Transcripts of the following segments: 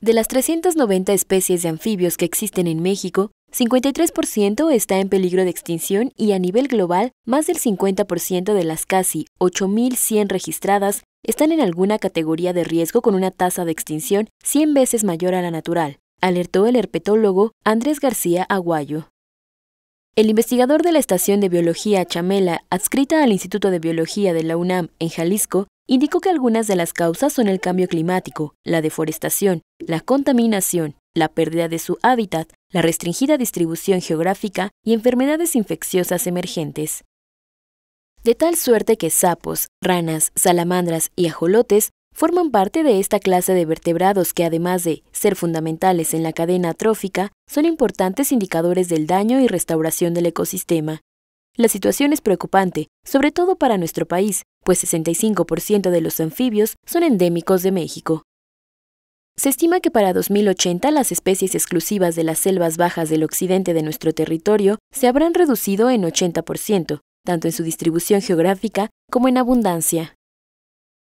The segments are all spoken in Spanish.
De las 390 especies de anfibios que existen en México, 53% está en peligro de extinción y a nivel global, más del 50% de las casi 8.100 registradas están en alguna categoría de riesgo con una tasa de extinción 100 veces mayor a la natural, alertó el herpetólogo Andrés García Aguayo. El investigador de la Estación de Biología Chamela, adscrita al Instituto de Biología de la UNAM en Jalisco, indicó que algunas de las causas son el cambio climático, la deforestación, la contaminación, la pérdida de su hábitat, la restringida distribución geográfica y enfermedades infecciosas emergentes. De tal suerte que sapos, ranas, salamandras y ajolotes forman parte de esta clase de vertebrados que además de ser fundamentales en la cadena trófica, son importantes indicadores del daño y restauración del ecosistema. La situación es preocupante, sobre todo para nuestro país, pues 65% de los anfibios son endémicos de México. Se estima que para 2080 las especies exclusivas de las selvas bajas del occidente de nuestro territorio se habrán reducido en 80%, tanto en su distribución geográfica como en abundancia.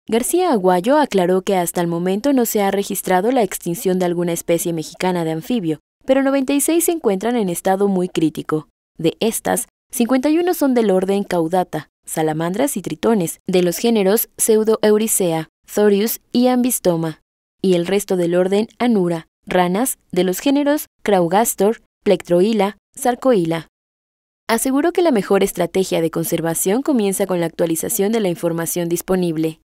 García Aguayo aclaró que hasta el momento no se ha registrado la extinción de alguna especie mexicana de anfibio, pero 96 se encuentran en estado muy crítico. De estas, 51 son del orden caudata, salamandras y tritones, de los géneros Pseudoeuricea, Thorius y Ambistoma, y el resto del orden Anura, ranas, de los géneros Craugastor, Plectroila, Sarcoila. Aseguró que la mejor estrategia de conservación comienza con la actualización de la información disponible.